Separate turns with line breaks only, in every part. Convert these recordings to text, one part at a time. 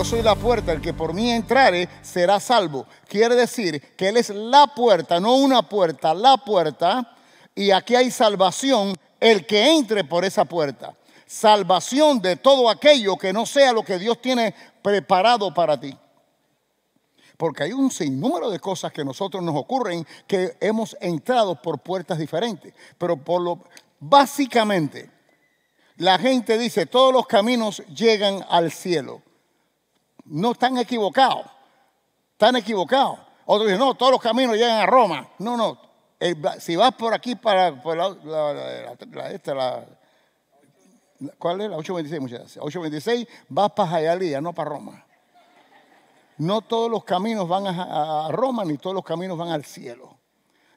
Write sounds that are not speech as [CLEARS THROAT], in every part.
Yo soy la puerta, el que por mí entrare será salvo. Quiere decir que Él es la puerta, no una puerta, la puerta. Y aquí hay salvación, el que entre por esa puerta. Salvación de todo aquello que no sea lo que Dios tiene preparado para ti. Porque hay un sinnúmero de cosas que nosotros nos ocurren que hemos entrado por puertas diferentes. Pero por lo, básicamente, la gente dice, todos los caminos llegan al cielo no están equivocados. Están equivocados. Otros dicen, no, todos los caminos llegan a Roma. No, no. si vas por aquí para por la, la, la, esta, ¿Cuál es? La 826, 826, vas para Jayalía, no para Roma. No todos los caminos van a, Roma, ni todos los caminos van al cielo.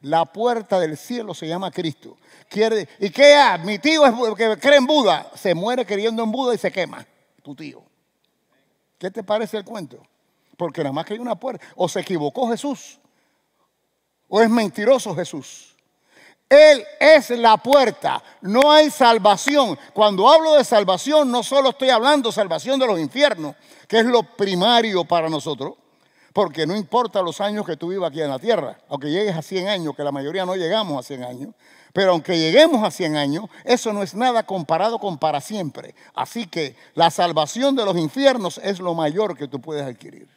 La puerta del cielo se llama Cristo. ¿Y qué? Ah, mi tío es, que cree en Buda. Se muere creyendo en Buda y se quema. Tu tío. ¿Qué te parece el cuento? Porque nada más que hay una puerta. O se equivocó Jesús, o es mentiroso Jesús. Él es la puerta, no hay salvación. Cuando hablo de salvación, no solo estoy hablando salvación de los infiernos, que es lo primario para nosotros, porque no importa los años que tú vivas aquí en la tierra, aunque llegues a 100 años, que la mayoría no llegamos a 100 años, pero aunque lleguemos a 100 años, eso no es nada comparado con para siempre. Así que la salvación de los infiernos es lo mayor que tú puedes adquirir.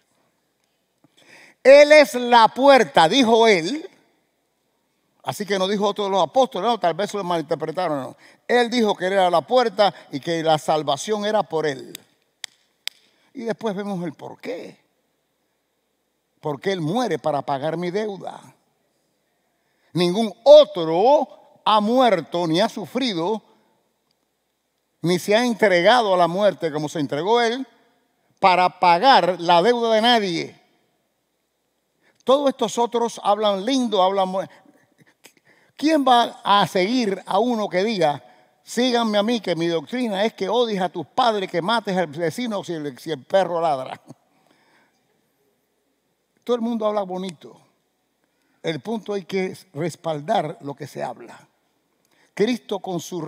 Él es la puerta, dijo él. Así que no dijo otro de los apóstoles, no, tal vez lo malinterpretaron. Él dijo que él era la puerta y que la salvación era por él. Y después vemos el por qué. Porque él muere para pagar mi deuda. Ningún otro ha muerto ni ha sufrido, ni se ha entregado a la muerte como se entregó él, para pagar la deuda de nadie. Todos estos otros hablan lindo, hablan... ¿Quién va a seguir a uno que diga, síganme a mí, que mi doctrina es que odies a tus padres, que mates al vecino si el, perro ladra? Todo el mundo habla bonito. El punto hay que respaldar lo que se habla. Cristo con su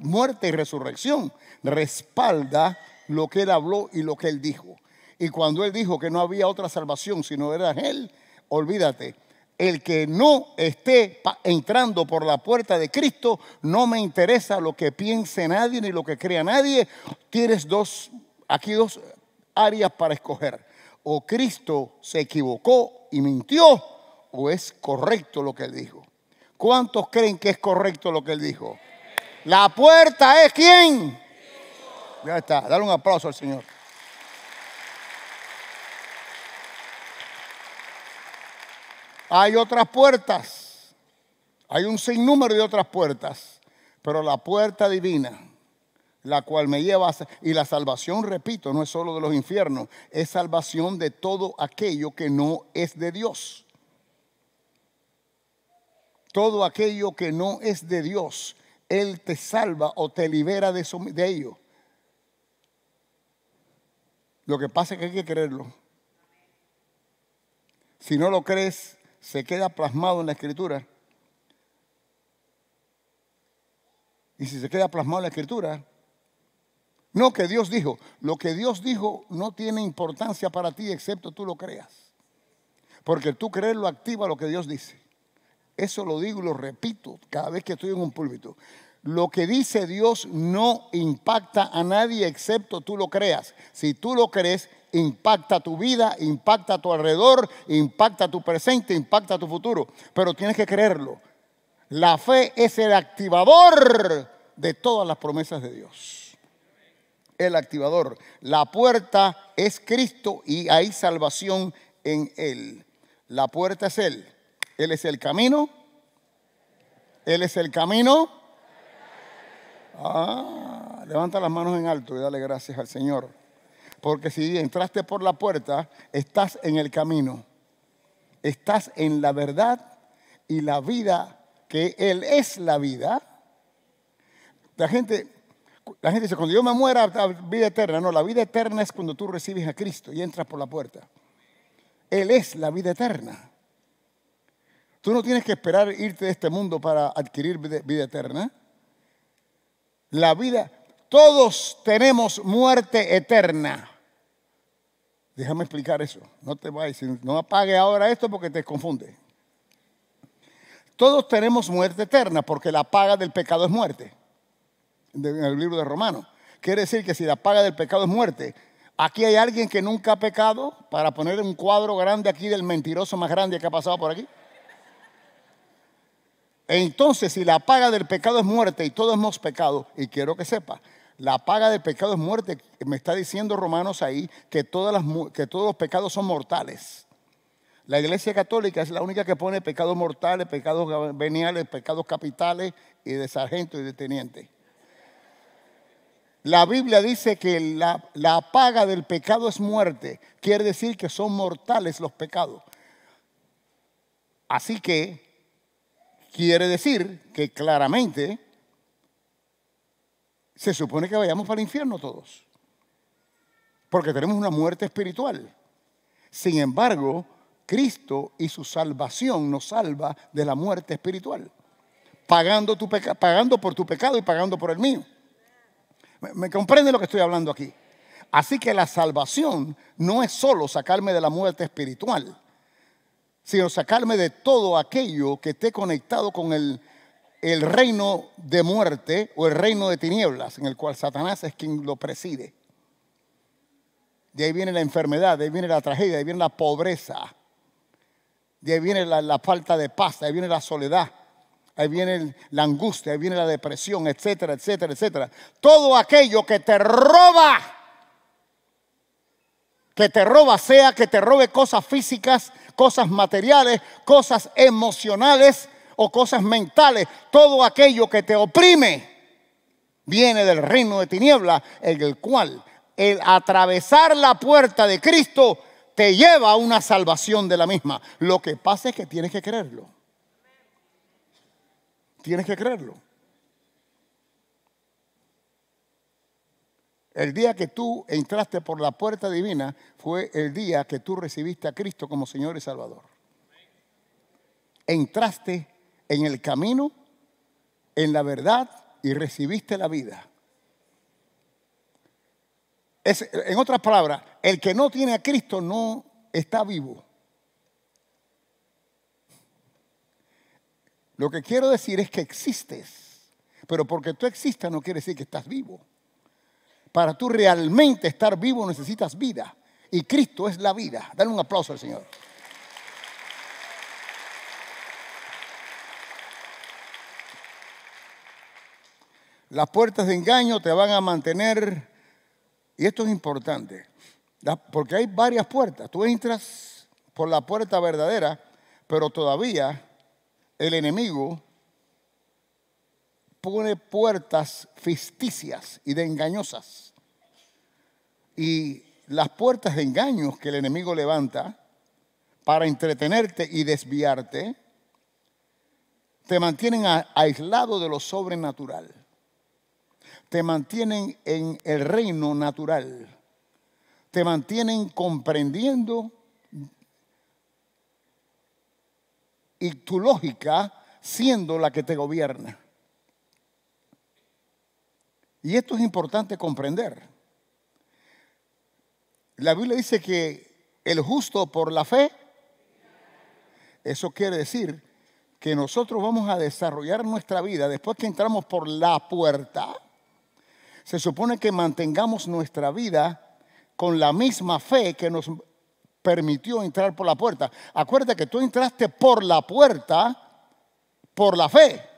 muerte y resurrección respalda lo que él habló y lo que él dijo. Y cuando él dijo que no había otra salvación sino era él, olvídate, el que no esté entrando por la puerta de Cristo, no me interesa lo que piense nadie ni lo que crea nadie. Tienes dos, aquí dos áreas para escoger. O Cristo se equivocó y mintió, o es correcto lo que él dijo. ¿Cuántos creen que es correcto lo que él dijo? La puerta es quién. Ya está, dale un aplauso al Señor. Hay otras puertas, hay un sinnúmero de otras puertas, pero la puerta divina, la cual me lleva Y la salvación, repito, no es solo de los infiernos, es salvación de todo aquello que no es de Dios todo aquello que no es de Dios, Él te salva o te libera de, eso, de ello. Lo que pasa es que hay que creerlo. Si no lo crees, se queda plasmado en la escritura. Y si se queda plasmado en la escritura, no que Dios dijo, lo que Dios dijo no tiene importancia para ti excepto tú lo creas. Porque tú creerlo activa lo que Dios dice. Eso lo digo y lo repito cada vez que estoy en un púlpito. Lo que dice Dios no impacta a nadie excepto tú lo creas. Si tú lo crees, impacta tu vida, impacta tu alrededor, impacta tu presente, impacta tu futuro. Pero tienes que creerlo. La fe es el activador de todas las promesas de Dios. El activador. La puerta es Cristo y hay salvación en Él. La puerta es Él. Él es el camino. Él es el camino. Ah, levanta las manos en alto y dale gracias al Señor. Porque si entraste por la puerta, estás en el camino. Estás en la verdad y la vida, que Él es la vida. La gente, la gente dice, cuando yo me muera, vida eterna. No, la vida eterna es cuando tú recibes a Cristo y entras por la puerta. Él es la vida eterna. Tú no tienes que esperar irte de este mundo para adquirir vida, eterna. La vida, todos tenemos muerte eterna. Déjame explicar eso. No te vayas, no apague ahora esto porque te confunde. Todos tenemos muerte eterna porque la paga del pecado es muerte. En el libro de Romanos. Quiere decir que si la paga del pecado es muerte, aquí hay alguien que nunca ha pecado para poner un cuadro grande aquí del mentiroso más grande que ha pasado por aquí. Entonces, si la paga del pecado es muerte y todos hemos pecado, y quiero que sepa, la paga del pecado es muerte, me está diciendo Romanos ahí que, todos los pecados son mortales. La iglesia católica es la única que pone pecados mortales, pecados veniales, pecados capitales y de sargento y de teniente. La Biblia dice que la, la, paga del pecado es muerte. Quiere decir que son mortales los pecados. Así que Quiere decir que claramente se supone que vayamos para el infierno todos, porque tenemos una muerte espiritual. Sin embargo, Cristo y su salvación nos salva de la muerte espiritual, pagando, por tu pecado y pagando por el mío. ¿Me comprende lo que estoy hablando aquí? Así que la salvación no es solo sacarme de la muerte espiritual, sino sacarme de todo aquello que esté conectado con el, reino de muerte o el reino de tinieblas, en el cual Satanás es quien lo preside. De ahí viene la enfermedad, de ahí viene la tragedia, de ahí viene la pobreza, de ahí viene la, falta de paz, de ahí viene la soledad, ahí viene la angustia, ahí viene la depresión, etcétera, etcétera, etcétera. Todo aquello que te roba, que te roba, sea que te robe cosas físicas, cosas materiales, cosas emocionales o cosas mentales. Todo aquello que te oprime viene del reino de tinieblas, en el cual el atravesar la puerta de Cristo te lleva a una salvación de la misma. Lo que pasa es que tienes que creerlo. Tienes que creerlo. El día que tú entraste por la puerta divina fue el día que tú recibiste a Cristo como Señor y Salvador. Entraste en el camino, en la verdad y recibiste la vida. en otras palabras, el que no tiene a Cristo no está vivo. Lo que quiero decir es que existes, pero porque tú existas no quiere decir que estás vivo. Para tú realmente estar vivo necesitas vida. Y Cristo es la vida. Dale un aplauso al Señor. Las puertas de engaño te van a mantener, y esto es importante, porque hay varias puertas. Tú entras por la puerta verdadera, pero todavía el enemigo pone puertas ficticias y de engañosas y las puertas de engaños que el enemigo levanta para entretenerte y desviarte, te mantienen aislado de lo sobrenatural. Te mantienen en el reino natural. Te mantienen comprendiendo y tu lógica siendo la que te gobierna. Y esto es importante comprender. La Biblia dice que el justo por la fe, eso quiere decir que nosotros vamos a desarrollar nuestra vida después que entramos por la puerta. Se supone que mantengamos nuestra vida con la misma fe que nos permitió entrar por la puerta. Acuérdate que tú entraste por la puerta por la fe.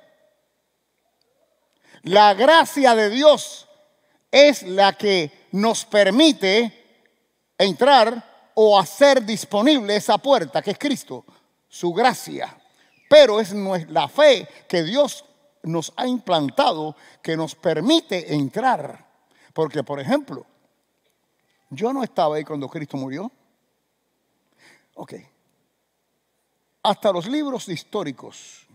La gracia de Dios es la que nos permite entrar o hacer disponible esa puerta que es Cristo, su gracia. Pero es la fe que Dios nos ha implantado que nos permite entrar. Porque, por ejemplo, yo no estaba ahí cuando Cristo murió. Ok. Hasta los libros históricos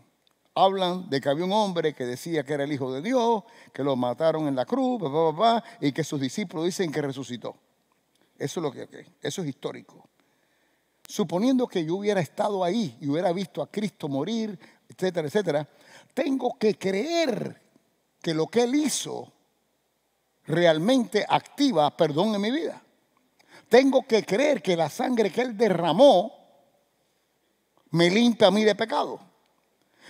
hablan de que había un hombre que decía que era el Hijo de Dios, que lo mataron en la cruz, y que sus discípulos dicen que resucitó. Eso es lo que eso es histórico. Suponiendo que yo hubiera estado ahí y hubiera visto a Cristo morir, etcétera, etcétera, tengo que creer que lo que él hizo realmente activa perdón en mi vida. Tengo que creer que la sangre que él derramó me limpia a mí de pecado.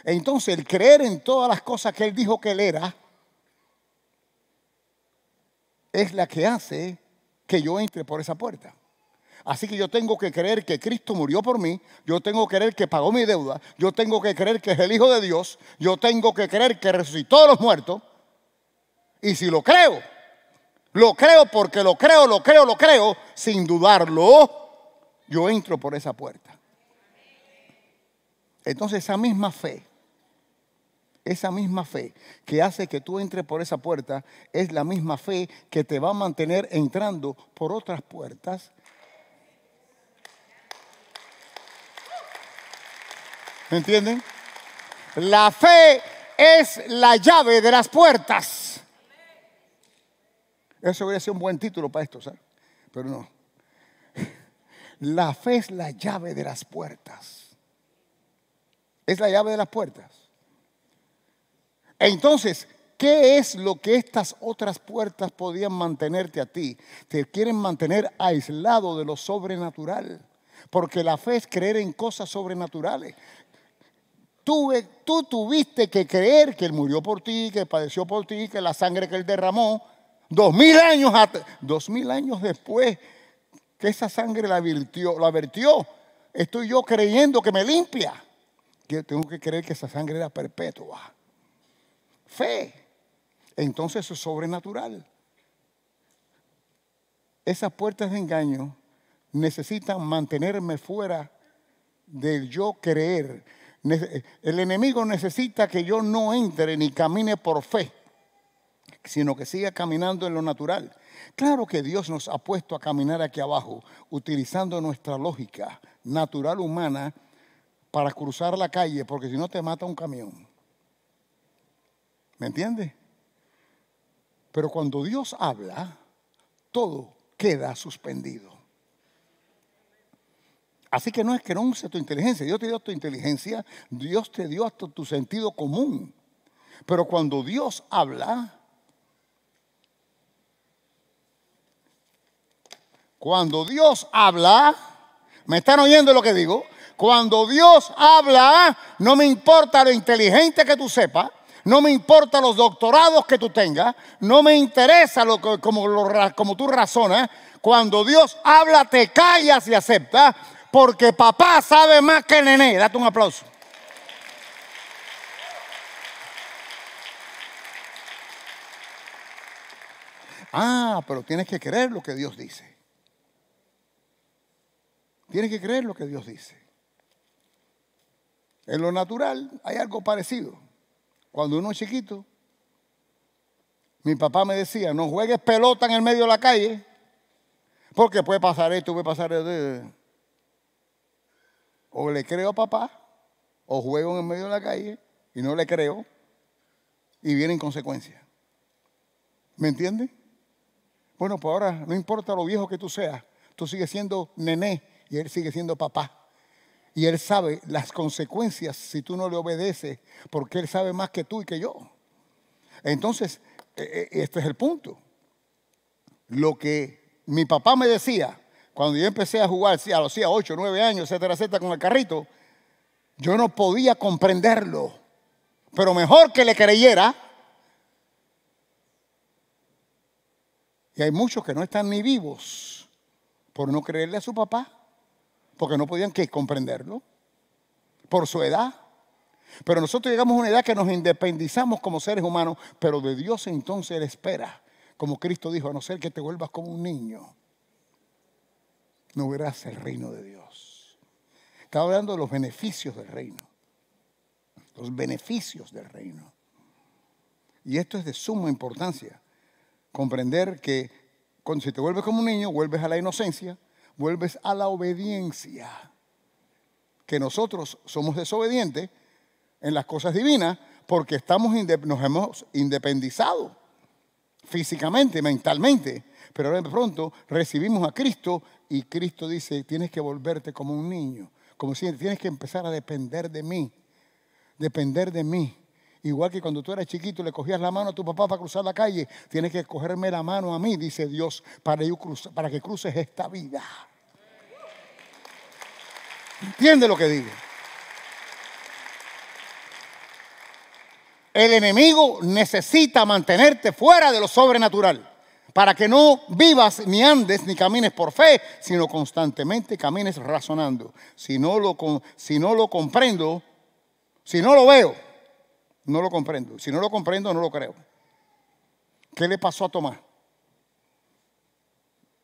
Entonces, el creer en todas las cosas que él dijo que él era es la que hace que yo entre por esa puerta. Así que yo tengo que creer que Cristo murió por mí, yo tengo que creer que pagó mi deuda, yo tengo que creer que es el Hijo de Dios, yo tengo que creer que resucitó a los muertos. Y si lo creo, lo creo porque lo creo, lo creo, lo creo, sin dudarlo, yo entro por esa puerta. Entonces esa misma fe esa misma fe que hace que tú entres por esa puerta es la misma fe que te va a mantener entrando por otras puertas. ¿Me entienden? La fe es la llave de las puertas. Eso hubiera sido un buen título para esto, ¿sabes? Pero no. La fe es la llave de las puertas. Es la llave de las puertas. Entonces, ¿qué es lo que estas otras puertas podían mantenerte a ti? Te quieren mantener aislado de lo sobrenatural, porque la fe es creer en cosas sobrenaturales. Tú, tú tuviste que creer que Él murió por ti, que padeció por ti, que la sangre que Él derramó, dos mil años, después que esa sangre la, la vertió, estoy yo creyendo que me limpia. tengo que creer que esa sangre era perpetua fe, entonces es sobrenatural. Esas puertas de engaño necesitan mantenerme fuera del yo creer. El enemigo necesita que yo no entre ni camine por fe, sino que siga caminando en lo natural. Claro que Dios nos ha puesto a caminar aquí abajo, utilizando nuestra lógica natural humana para cruzar la calle, porque si no te mata un camión. ¿Me entiende? Pero cuando Dios habla, todo queda suspendido. Así que no es que no use tu inteligencia. Dios te dio tu inteligencia, Dios te dio hasta tu sentido común. Pero cuando Dios habla, cuando Dios habla, ¿me están oyendo lo que digo? Cuando Dios habla, no me importa lo inteligente que tú sepas, no me importa los doctorados que tú tengas, no me interesa lo, como, como tú razonas. Cuando Dios habla, te callas y aceptas, porque papá sabe más que nené. Date un aplauso. Ah, pero tienes que creer lo que Dios dice. Tienes que creer lo que Dios dice. En lo natural hay algo parecido. Cuando uno es chiquito, mi papá me decía, no juegues pelota en el medio de la calle, porque puede pasar esto, puede pasar esto. O le creo a papá, o juego en el medio de la calle y no le creo, y vienen consecuencias. ¿Me entiende? Bueno, pues ahora no importa lo viejo que tú seas, tú sigues siendo nené y él sigue siendo papá. Y Él sabe las consecuencias si tú no le obedeces, porque Él sabe más que tú y que yo. Entonces, e, e, este es el punto. Lo que mi papá me decía cuando yo empecé a jugar a los 8, 9 años, etcétera, etcétera, con el carrito, yo no podía comprenderlo. Pero mejor que le creyera. Y hay muchos que no están ni vivos por no creerle a su papá porque no podían comprenderlo por su edad. Pero nosotros llegamos a una edad que nos independizamos como seres humanos, pero de Dios entonces Él espera, como Cristo dijo, a no ser que te vuelvas como un niño, no verás el reino de Dios. Estaba hablando de los beneficios del reino, los beneficios del reino. Y esto es de suma importancia, comprender que cuando si te vuelves como un niño, vuelves a la inocencia, vuelves a la obediencia. Que nosotros somos desobedientes en las cosas divinas porque estamos, nos hemos independizado físicamente, mentalmente. Pero ahora de pronto recibimos a Cristo y Cristo dice, tienes que volverte como un niño, como si tienes que empezar a depender de mí, depender de mí. Igual que cuando tú eras chiquito le cogías la mano a tu papá para cruzar la calle, tienes que cogerme la mano a mí, dice Dios, para, para que cruces esta vida. ¿Entiende lo que digo? El enemigo necesita mantenerte fuera de lo sobrenatural para que no vivas ni andes ni camines por fe, sino constantemente camines razonando. si no lo comprendo, si no lo veo, no lo comprendo. Si no lo comprendo, no lo creo. ¿Qué le pasó a Tomás?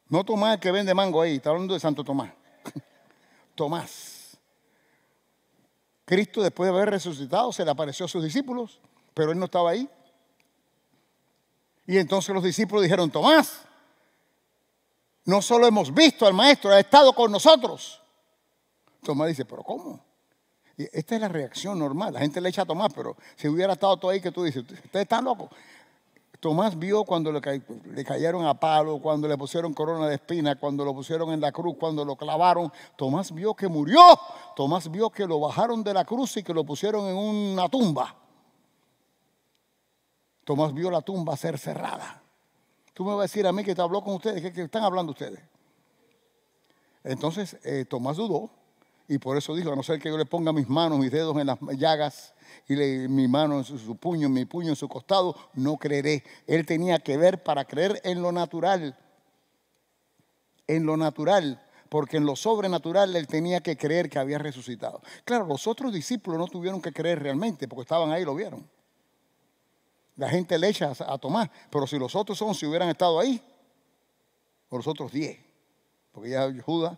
No Tomás el que vende mango ahí, está hablando de Santo Tomás. [LAUGHS] Tomás. Cristo después de haber resucitado se le apareció a sus discípulos, pero él no estaba ahí. Y entonces los discípulos dijeron, Tomás, no solo hemos visto al maestro, ha estado con nosotros. Tomás dice, pero ¿cómo? Esta es la reacción normal. La gente le echa a Tomás, pero si hubiera estado todo ahí que tú dices, ustedes están locos. Tomás vio cuando le, cayeron a palo, cuando le pusieron corona de espina, cuando lo pusieron en la cruz, cuando lo clavaron. Tomás vio que murió. Tomás vio que lo bajaron de la cruz y que lo pusieron en una tumba. Tomás vio la tumba ser cerrada. Tú me vas a decir a mí que te habló con ustedes, que, están hablando ustedes. Entonces eh, Tomás dudó. Y por eso dijo, a no ser que yo le ponga mis manos, mis dedos en las llagas y mi mano en su, puño, mi puño en su costado, no creeré. Él tenía que ver para creer en lo natural. En lo natural. Porque en lo sobrenatural él tenía que creer que había resucitado. Claro, los otros discípulos no tuvieron que creer realmente porque estaban ahí y lo vieron. La gente le echa a, tomar, Tomás. Pero si los otros si hubieran estado ahí, o los otros 10, porque ya Judas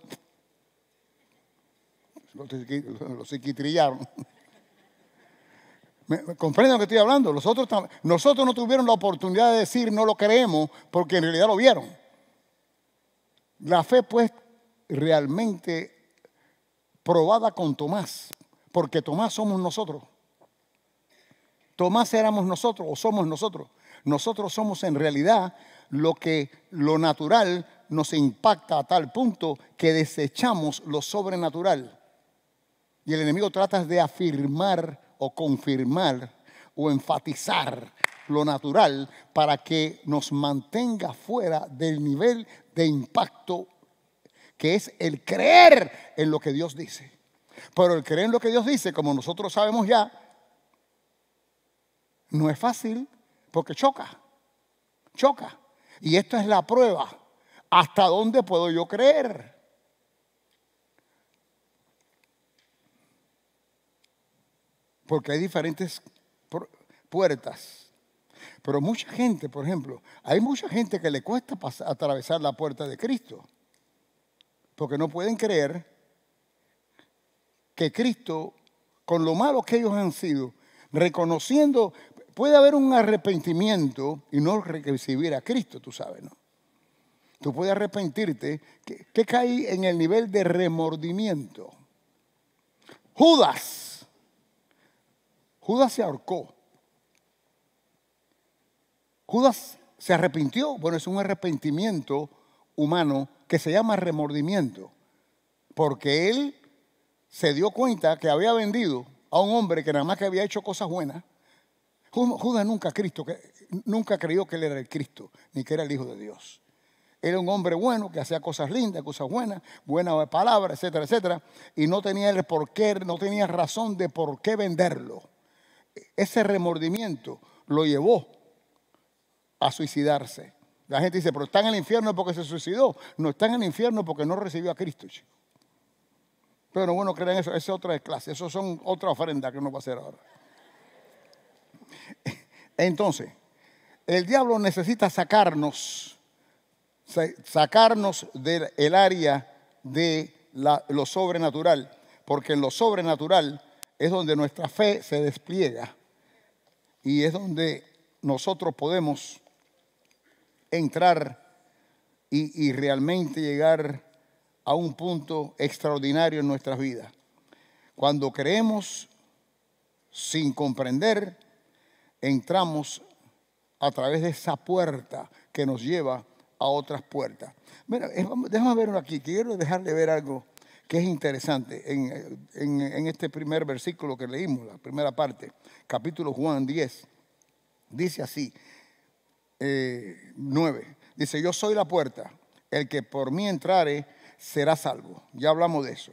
los, psiquitrillaron. ¿Comprenden lo que estoy hablando? nosotros no tuvieron la oportunidad de decir no lo creemos porque en realidad lo vieron. La fe pues realmente probada con Tomás, porque Tomás somos nosotros. Tomás éramos nosotros o somos nosotros. Nosotros somos en realidad lo que lo natural nos impacta a tal punto que desechamos lo sobrenatural. Y el enemigo trata de afirmar o confirmar o enfatizar lo natural para que nos mantenga fuera del nivel de impacto que es el creer en lo que Dios dice. Pero el creer en lo que Dios dice, como nosotros sabemos ya, no es fácil porque choca, choca. Y esto es la prueba. ¿Hasta dónde puedo yo creer? porque hay diferentes puertas. Pero mucha gente, por ejemplo, hay mucha gente que le cuesta atravesar la puerta de Cristo, porque no pueden creer que Cristo, con lo malo que ellos han sido, reconociendo, puede haber un arrepentimiento y no recibir a Cristo, tú sabes, ¿no? Tú puedes arrepentirte, que, caí en el nivel de remordimiento. Judas Judas se ahorcó. Judas se arrepintió. Bueno, es un arrepentimiento humano que se llama remordimiento. Porque él se dio cuenta que había vendido a un hombre que nada más que había hecho cosas buenas. Judas nunca, Cristo, nunca creyó que él era el Cristo, ni que era el Hijo de Dios. Era un hombre bueno que hacía cosas lindas, cosas buenas, buenas palabras, etcétera, etcétera. Y no tenía el no tenía razón de por qué venderlo ese remordimiento lo llevó a suicidarse. La gente dice, pero está en el infierno porque se suicidó. No está en el infierno porque no recibió a Cristo, Pero bueno, crean eso, esa es otra clase, eso son otra ofrenda que uno va a hacer ahora. [LAUGHS] Entonces, el diablo necesita sacarnos, sacarnos del área de lo sobrenatural, porque en lo sobrenatural es donde nuestra fe se despliega y es donde nosotros podemos entrar y, realmente llegar a un punto extraordinario en nuestras vidas. Cuando creemos sin comprender, entramos a través de esa puerta que nos lleva a otras puertas. Mira, déjame ver aquí, quiero dejarle ver algo que es interesante en, este primer versículo que leímos, la primera parte, capítulo Juan 10. Dice así, 9. Eh, dice, yo soy la puerta, el que por mí entrare será salvo. Ya hablamos de eso.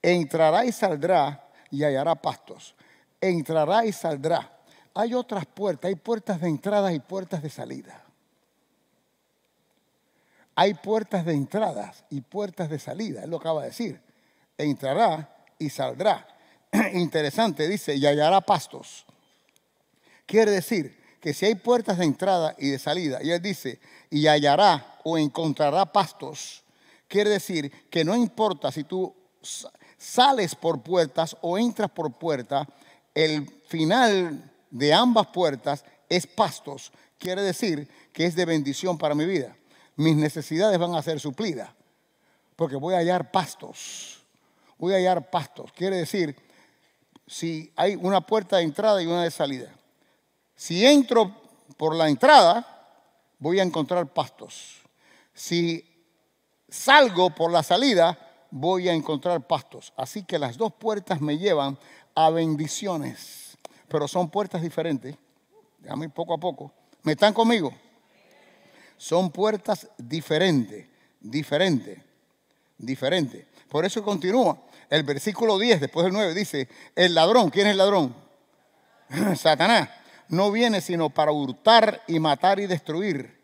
Entrará y saldrá y hallará pastos. Entrará y saldrá. Hay otras puertas, hay puertas de entrada y puertas de salida. Hay puertas de entradas y puertas de salida, él lo acaba de decir. Entrará y saldrá. [CLEARS THROAT] Interesante, dice, y hallará pastos. Quiere decir que si hay puertas de entrada y de salida, y él dice, y hallará o encontrará pastos, quiere decir que no importa si tú sales por puertas o entras por puertas, el final de ambas puertas es pastos. Quiere decir que es de bendición para mi vida mis necesidades van a ser suplidas, porque voy a hallar pastos, voy a hallar pastos. Quiere decir, si hay una puerta de entrada y una de salida, si entro por la entrada, voy a encontrar pastos. Si salgo por la salida, voy a encontrar pastos. Así que las dos puertas me llevan a bendiciones, pero son puertas diferentes. Déjame ir poco a poco. ¿Me están conmigo? Son puertas diferentes, diferentes, diferentes. Por eso continúa. El versículo 10, después del 9, dice, el ladrón, ¿quién es el ladrón? [LAUGHS] Satanás. No viene sino para hurtar y matar y destruir.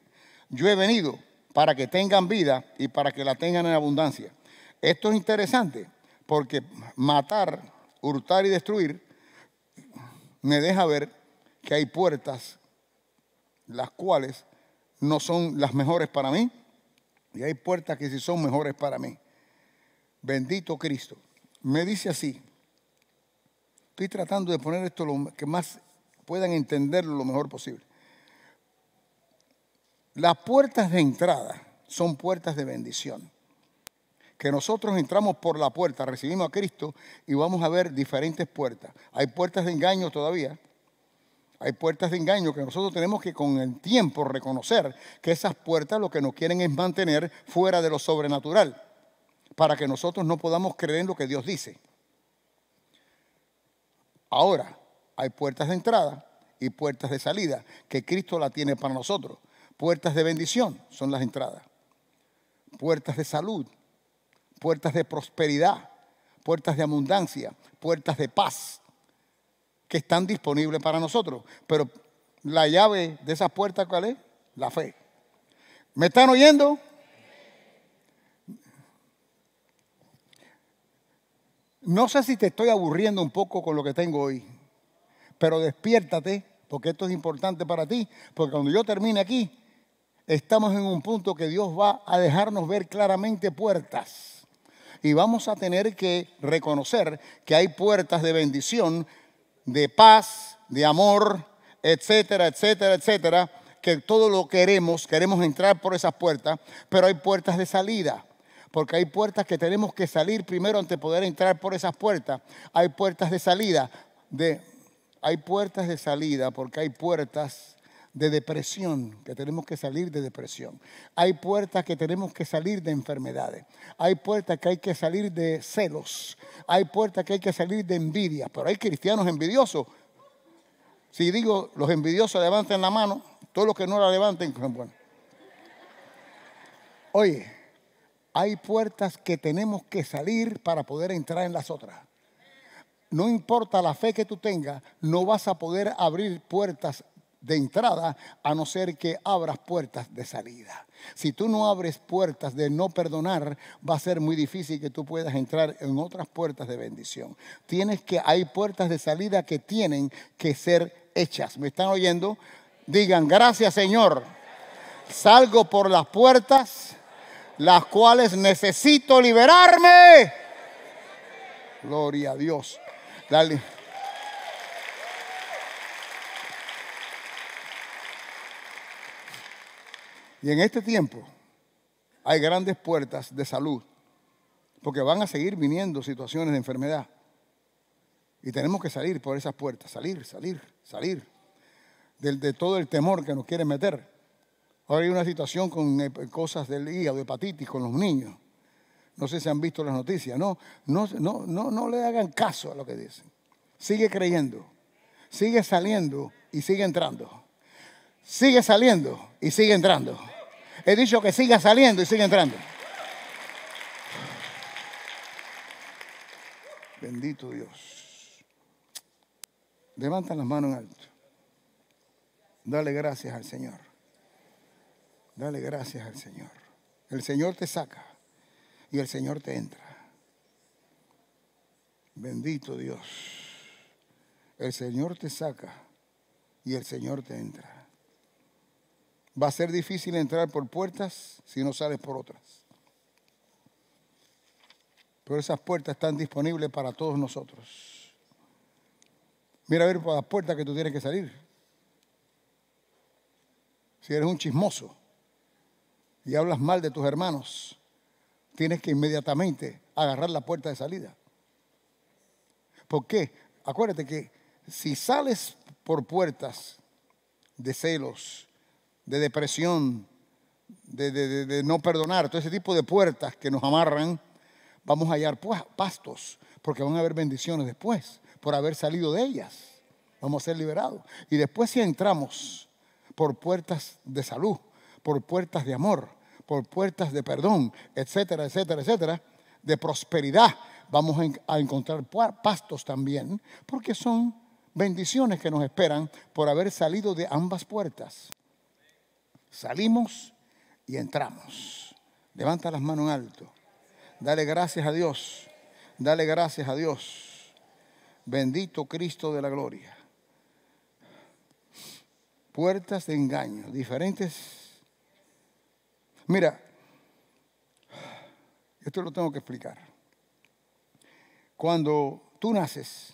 Yo he venido para que tengan vida y para que la tengan en abundancia. Esto es interesante porque matar, hurtar y destruir me deja ver que hay puertas las cuales no son las mejores para mí y hay puertas que sí son mejores para mí. Bendito Cristo. Me dice así, estoy tratando de poner esto lo que más puedan entenderlo lo mejor posible. Las puertas de entrada son puertas de bendición. Que nosotros entramos por la puerta, recibimos a Cristo y vamos a ver diferentes puertas. Hay puertas de engaño todavía, hay puertas de engaño que nosotros tenemos que con el tiempo reconocer que esas puertas lo que nos quieren es mantener fuera de lo sobrenatural, para que nosotros no podamos creer en lo que Dios dice. Ahora, hay puertas de entrada y puertas de salida que Cristo la tiene para nosotros. Puertas de bendición son las entradas. Puertas de salud, puertas de prosperidad, puertas de abundancia, puertas de paz, que están disponibles para nosotros. Pero la llave de esas puertas, ¿cuál es? La fe. ¿Me están oyendo? No sé si te estoy aburriendo un poco con lo que tengo hoy, pero despiértate, porque esto es importante para ti, porque cuando yo termine aquí, estamos en un punto que Dios va a dejarnos ver claramente puertas. Y vamos a tener que reconocer que hay puertas de bendición de paz, de amor, etcétera, etcétera, etcétera, que todo lo queremos, queremos entrar por esas puertas, pero hay puertas de salida. Porque hay puertas que tenemos que salir primero antes de poder entrar por esas puertas. Hay puertas de salida. De, hay puertas de salida porque hay puertas de depresión, que tenemos que salir de depresión. Hay puertas que tenemos que salir de enfermedades. Hay puertas que hay que salir de celos. Hay puertas que hay que salir de envidia. Pero hay cristianos envidiosos. Si digo, los envidiosos levanten la mano, todos los que no la levanten, [LAUGHS] bueno. Oye, hay puertas que tenemos que salir para poder entrar en las otras. No importa la fe que tú tengas, no vas a poder abrir puertas de entrada a no ser que abras puertas de salida. Si tú no abres puertas de no perdonar, va a ser muy difícil que tú puedas entrar en otras puertas de bendición. Tienes que hay puertas de salida que tienen que ser hechas. ¿Me están oyendo? Digan, "Gracias, Señor. Salgo por las puertas las cuales necesito liberarme." Gloria a Dios. Dale. Y en este tiempo hay grandes puertas de salud, porque van a seguir viniendo situaciones de enfermedad. Y tenemos que salir por esas puertas, salir, salir, salir de, todo el temor que nos quieren meter. Ahora hay una situación con eh, cosas del hígado, hepatitis, con los niños. No sé si han visto las noticias. No, no, no, no, no le hagan caso a lo que dicen. Sigue creyendo, sigue saliendo y sigue entrando sigue saliendo y sigue entrando. He dicho que siga saliendo y sigue entrando. Bendito Dios. Levanta las manos en alto. Dale gracias al Señor. Dale gracias al Señor. El Señor te saca y el Señor te entra. Bendito Dios. El Señor te saca y el Señor te entra. Va a ser difícil entrar por puertas si no sales por otras. Pero esas puertas están disponibles para todos nosotros. Mira a ver por las puertas que tú tienes que salir. Si eres un chismoso y hablas mal de tus hermanos, tienes que inmediatamente agarrar la puerta de salida. ¿Por qué? Acuérdate que si sales por puertas de celos, de depresión, de, no perdonar, todo ese tipo de puertas que nos amarran, vamos a hallar pues, pastos, porque van a haber bendiciones después, por haber salido de ellas. Vamos a ser liberados. Y después si entramos por puertas de salud, por puertas de amor, por puertas de perdón, etcétera, etcétera, etcétera, de prosperidad, vamos a encontrar pastos también, porque son bendiciones que nos esperan por haber salido de ambas puertas. Salimos y entramos. Levanta las manos en alto. Dale gracias a Dios. Dale gracias a Dios. Bendito Cristo de la gloria. Puertas de engaño, diferentes. Mira, esto lo tengo que explicar. Cuando tú naces,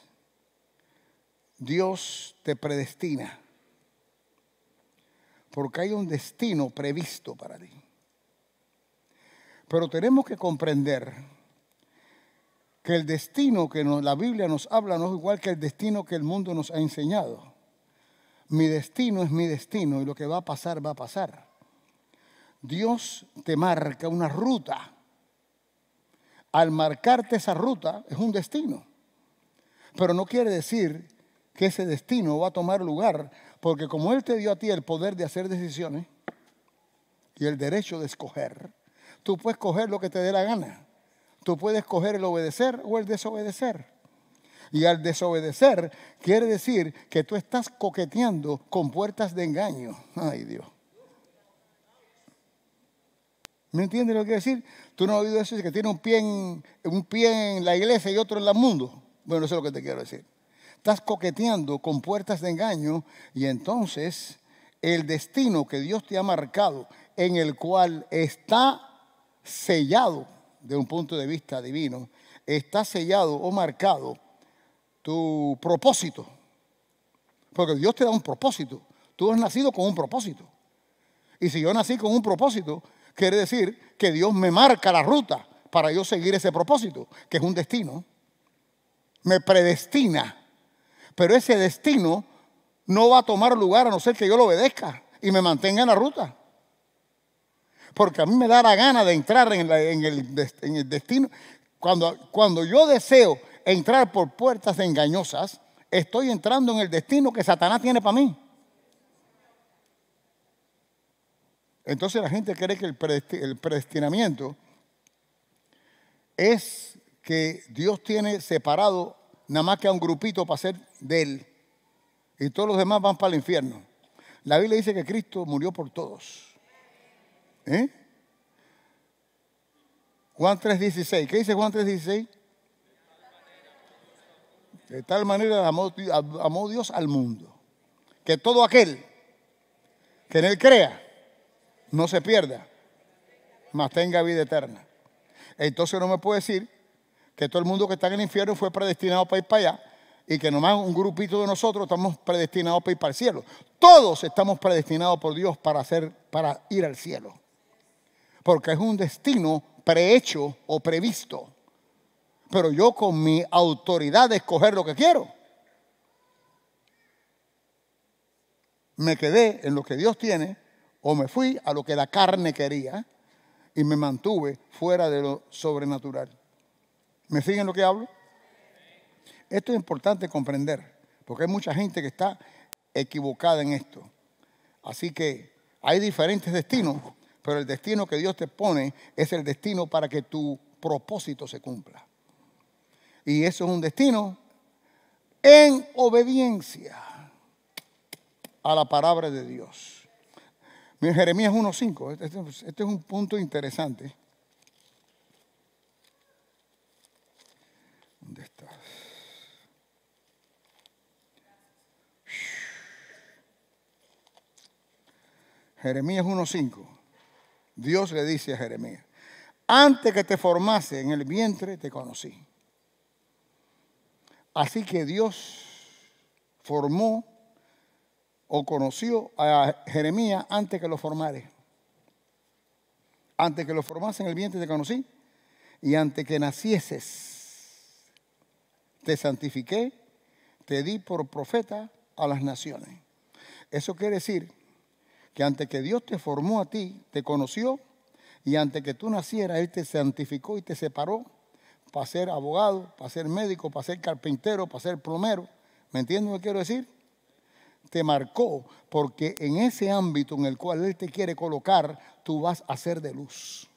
Dios te predestina porque hay un destino previsto para ti. Pero tenemos que comprender que el destino que la Biblia nos habla no es igual que el destino que el mundo nos ha enseñado. Mi destino es mi destino y lo que va a pasar va a pasar. Dios te marca una ruta. Al marcarte esa ruta es un destino. Pero no quiere decir que ese destino va a tomar lugar porque como Él te dio a ti el poder de hacer decisiones y el derecho de escoger, tú puedes escoger lo que te dé la gana. Tú puedes escoger el obedecer o el desobedecer. Y al desobedecer quiere decir que tú estás coqueteando con puertas de engaño. Ay Dios. ¿Me entiendes lo que quiero decir? Tú no has oído eso, que tiene un pie, en, un pie en la iglesia y otro en el mundo. Bueno, eso es lo que te quiero decir. Estás coqueteando con puertas de engaño y entonces el destino que Dios te ha marcado, en el cual está sellado de un punto de vista divino, está sellado o marcado tu propósito. Porque Dios te da un propósito. Tú has nacido con un propósito. Y si yo nací con un propósito, quiere decir que Dios me marca la ruta para yo seguir ese propósito, que es un destino. Me predestina pero ese destino no va a tomar lugar a no ser que yo lo obedezca y me mantenga en la ruta. Porque a mí me da la gana de entrar en, el, destino. Cuando, cuando yo deseo entrar por puertas engañosas, estoy entrando en el destino que Satanás tiene para mí. Entonces la gente cree que el predestinamiento es que Dios tiene separado nada más que a un grupito para ser de él. Y todos los demás van para el infierno. La Biblia dice que Cristo murió por todos. ¿Eh? Juan 3.16. ¿Qué dice Juan 3.16? De tal manera amó, Dios al mundo. Que todo aquel que en él crea no se pierda, mas tenga vida eterna. Entonces uno me puede decir que todo el mundo que está en el infierno fue predestinado para ir para allá y que nomás un grupito de nosotros estamos predestinados para ir para el cielo. Todos estamos predestinados por Dios para, hacer, para ir al cielo. Porque es un destino prehecho o previsto. Pero yo con mi autoridad de escoger lo que quiero, me quedé en lo que Dios tiene o me fui a lo que la carne quería y me mantuve fuera de lo sobrenatural. ¿Me siguen lo que hablo? Esto es importante comprender, porque hay mucha gente que está equivocada en esto. Así que hay diferentes destinos, pero el destino que Dios te pone es el destino para que tu propósito se cumpla. Y eso es un destino en obediencia a la palabra de Dios. Jeremías 1.5, este, este es un punto interesante. Jeremías 1.5. Dios le dice a Jeremías, antes que te formase en el vientre te conocí. Así que Dios formó o conoció a Jeremías antes que lo formare. Antes que lo formase en el vientre te conocí y antes que nacieses te santifiqué, te di por profeta a las naciones. Eso quiere decir que antes que Dios te formó a ti, te conoció, y antes que tú nacieras, Él te santificó y te separó para ser abogado, para ser médico, para ser carpintero, para ser plomero. ¿Me entiendes lo que quiero decir? Te marcó porque en ese ámbito en el cual Él te quiere colocar, tú vas a ser de luz.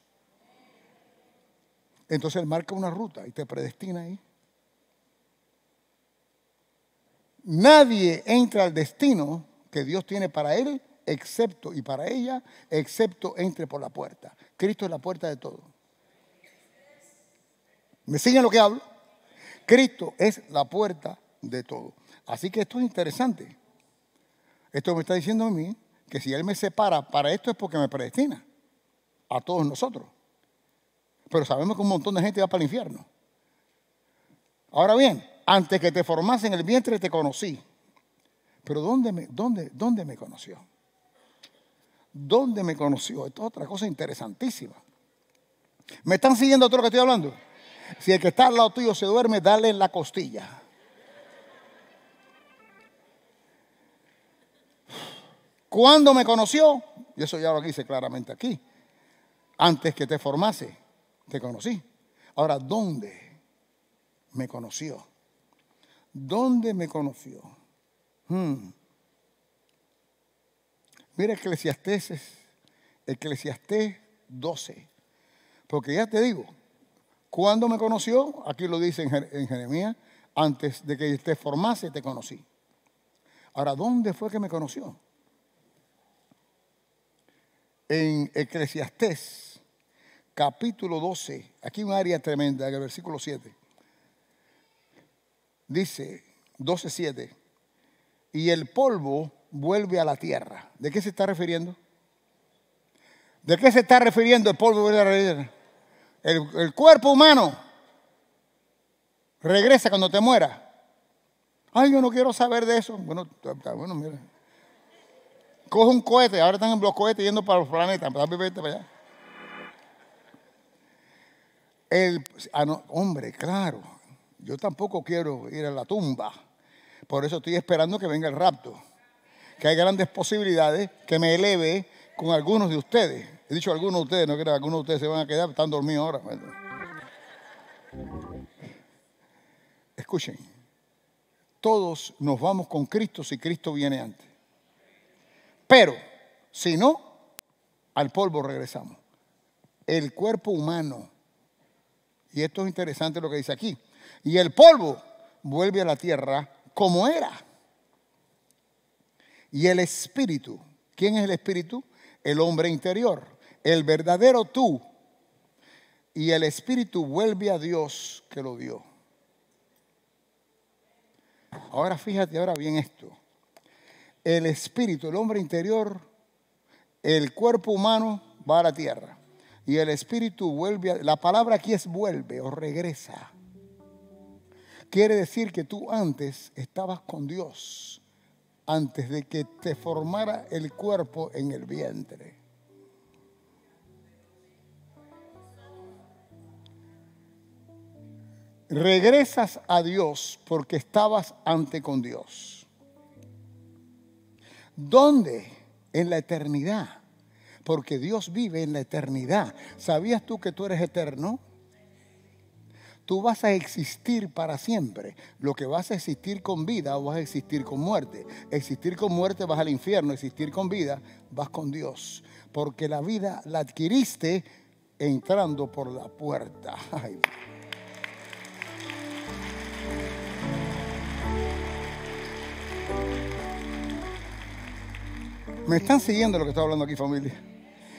Entonces Él marca una ruta y te predestina ahí. Nadie entra al destino que Dios tiene para él excepto, y para ella, excepto entre por la puerta. Cristo es la puerta de todo. ¿Me siguen lo que hablo? Cristo es la puerta de todo. Así que esto es interesante. Esto me está diciendo a mí que si Él me separa para esto es porque me predestina a todos nosotros. Pero sabemos que un montón de gente va para el infierno. Ahora bien, antes que te formase en el vientre te conocí. Pero ¿dónde me, dónde, dónde me conoció? ¿Dónde me conoció? Esto es otra cosa interesantísima. ¿Me están siguiendo todo lo que estoy hablando? Si el que está al lado tuyo se duerme, dale en la costilla. ¿Cuándo me conoció? Y eso ya lo hice claramente aquí. Antes que te formase, te conocí. Ahora, ¿dónde me conoció? ¿Dónde me conoció? Hmm. Mira Eclesiastés, Eclesiastés 12. Porque ya te digo, cuando me conoció, aquí lo dice en Jeremías, antes de que te formase te conocí. Ahora, ¿dónde fue que me conoció? En Eclesiastés, capítulo 12, aquí un área tremenda, en el versículo 7. Dice 12.7, y el polvo vuelve a la tierra. ¿De qué se está refiriendo? ¿De qué se está refiriendo el polvo la tierra? El, cuerpo humano regresa cuando te muera. Ay, yo no quiero saber de eso. Bueno, bueno, mira. Coge un cohete, ahora están en los cohetes yendo para los planetas, para allá. El, ah, hombre, claro, yo tampoco quiero ir a la tumba. Por eso estoy esperando que venga el rapto que hay grandes posibilidades que me eleve con algunos de ustedes. He dicho algunos de ustedes, no creo, algunos de ustedes se van a quedar, están dormidos ahora. Pues. Escuchen, todos nos vamos con Cristo si Cristo viene antes. Pero, si no, al polvo regresamos. El cuerpo humano, y esto es interesante lo que dice aquí, y el polvo vuelve a la tierra como era y el espíritu. ¿Quién es el espíritu? El hombre interior, el verdadero tú. Y el espíritu vuelve a Dios que lo dio. Ahora fíjate ahora bien esto. El espíritu, el hombre interior, el cuerpo humano va a la tierra. Y el espíritu vuelve, a, la palabra aquí es vuelve o regresa. Quiere decir que tú antes estabas con Dios antes de que te formara el cuerpo en el vientre. Regresas a Dios porque estabas ante con Dios. ¿Dónde? En la eternidad. Porque Dios vive en la eternidad. ¿Sabías tú que tú eres eterno? tú vas a existir para siempre. Lo que vas a existir con vida o vas a existir con muerte. Existir con muerte vas al infierno, existir con vida vas con Dios. Porque la vida la adquiriste entrando por la puerta. [LAUGHS] ¿Me están siguiendo lo que estoy hablando aquí, familia?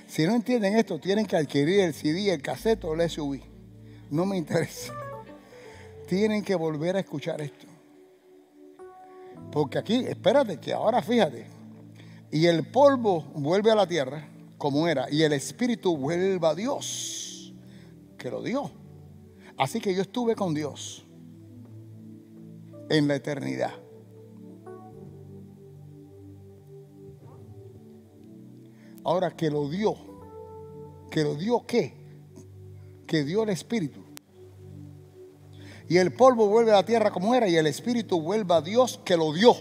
Si no entienden esto, tienen que adquirir el CD, el cassette o el SUV. No me interesa tienen que volver a escuchar esto. Porque aquí, espérate, que ahora fíjate. Y el polvo vuelve a la tierra como era, y el espíritu vuelve a Dios, que lo dio. Así que yo estuve con Dios en la eternidad. Ahora que lo dio, que lo dio qué? Que dio el espíritu y el polvo vuelve a la tierra como era y el espíritu vuelve a Dios que lo dio.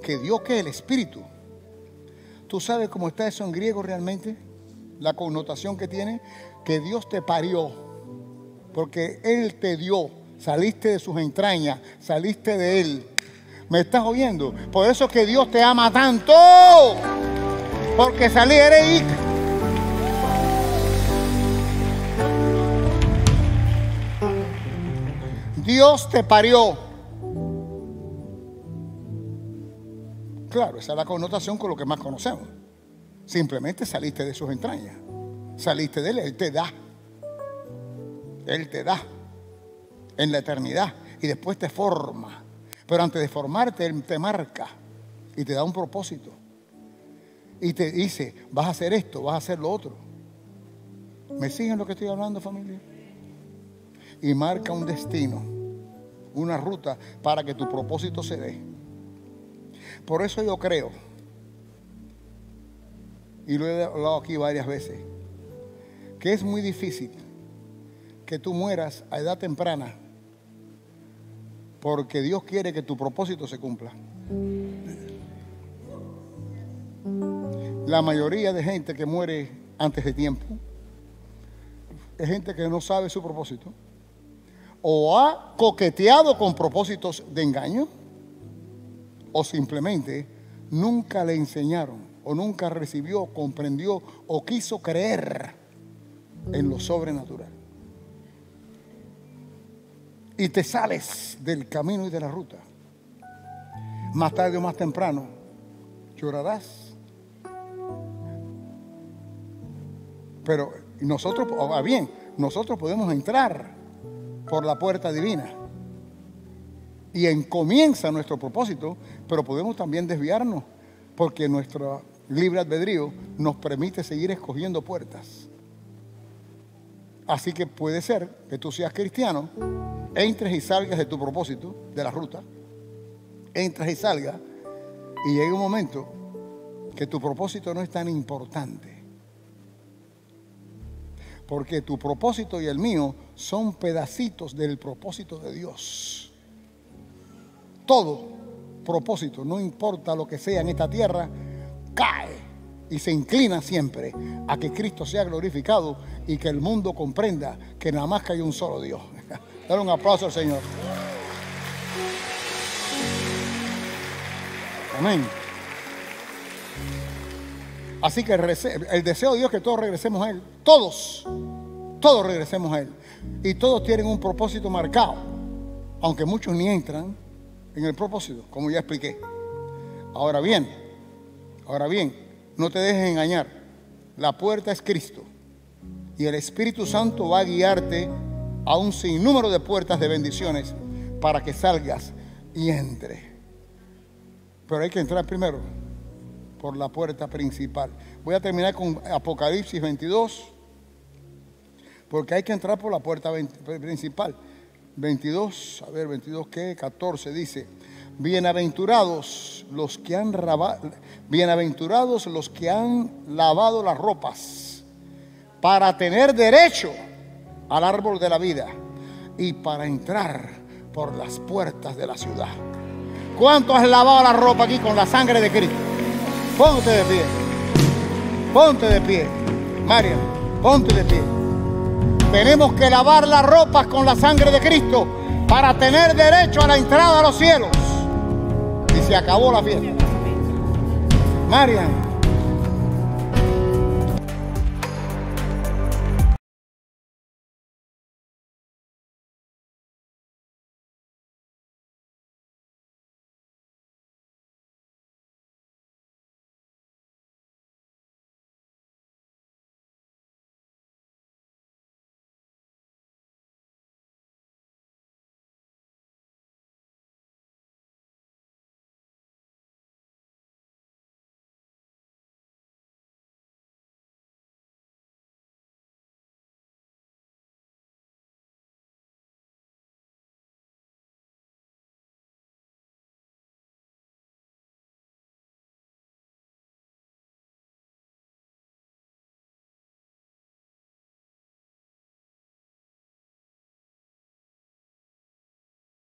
Que dio que el espíritu. ¿Tú sabes cómo está eso en griego realmente? La connotación que tiene. Que Dios te parió. Porque Él te dio. Saliste de sus entrañas. Saliste de Él. ¿Me estás oyendo? Por eso es que Dios te ama tanto. Porque salí, eres Dios te parió. Claro, esa es la connotación con lo que más conocemos. Simplemente saliste de sus entrañas. Saliste de él, él te da. Él te da en la eternidad y después te forma. Pero antes de formarte, Él te marca y te da un propósito. Y te dice, vas a hacer esto, vas a hacer lo otro. ¿Me siguen lo que estoy hablando, familia? Y marca un destino una ruta para que tu propósito se dé. Por eso yo creo, y lo he hablado aquí varias veces, que es muy difícil que tú mueras a edad temprana porque Dios quiere que tu propósito se cumpla. La mayoría de gente que muere antes de tiempo es gente que no sabe su propósito o ha coqueteado con propósitos de engaño o simplemente nunca le enseñaron o nunca recibió, comprendió o quiso creer en lo sobrenatural. Y te sales del camino y de la ruta. Más tarde o más temprano llorarás. Pero nosotros, bien, nosotros podemos entrar por la puerta divina. Y encomienza nuestro propósito, pero podemos también desviarnos, porque nuestro libre albedrío nos permite seguir escogiendo puertas. Así que puede ser que tú seas cristiano, entres y salgas de tu propósito, de la ruta, entras y salgas, y llega un momento que tu propósito no es tan importante. Porque tu propósito y el mío son pedacitos del propósito de Dios. Todo propósito, no importa lo que sea en esta tierra, cae y se inclina siempre a que Cristo sea glorificado y que el mundo comprenda que nada más que hay un solo Dios. [LAUGHS] Dale un aplauso al Señor. Amén. Así que el deseo de Dios es que todos regresemos a Él. Todos. Todos regresemos a Él. Y todos tienen un propósito marcado, aunque muchos ni entran en el propósito, como ya expliqué. Ahora bien, ahora bien, no te dejes engañar. La puerta es Cristo. Y el Espíritu Santo va a guiarte a un sinnúmero de puertas de bendiciones para que salgas y entre. Pero hay que entrar primero por la puerta principal. Voy a terminar con Apocalipsis 22, porque hay que entrar por la puerta principal. 22, a ver, 22, ¿qué? 14 dice, bienaventurados los que han, bienaventurados los que han lavado las ropas para tener derecho al árbol de la vida y para entrar por las puertas de la ciudad. ¿Cuánto has lavado la ropa aquí con la sangre de Cristo? Ponte de pie. Ponte de pie. María, ponte de pie. Tenemos que lavar las ropas con la sangre de Cristo para tener derecho a la entrada a los cielos. Y se acabó la fiesta. Marian.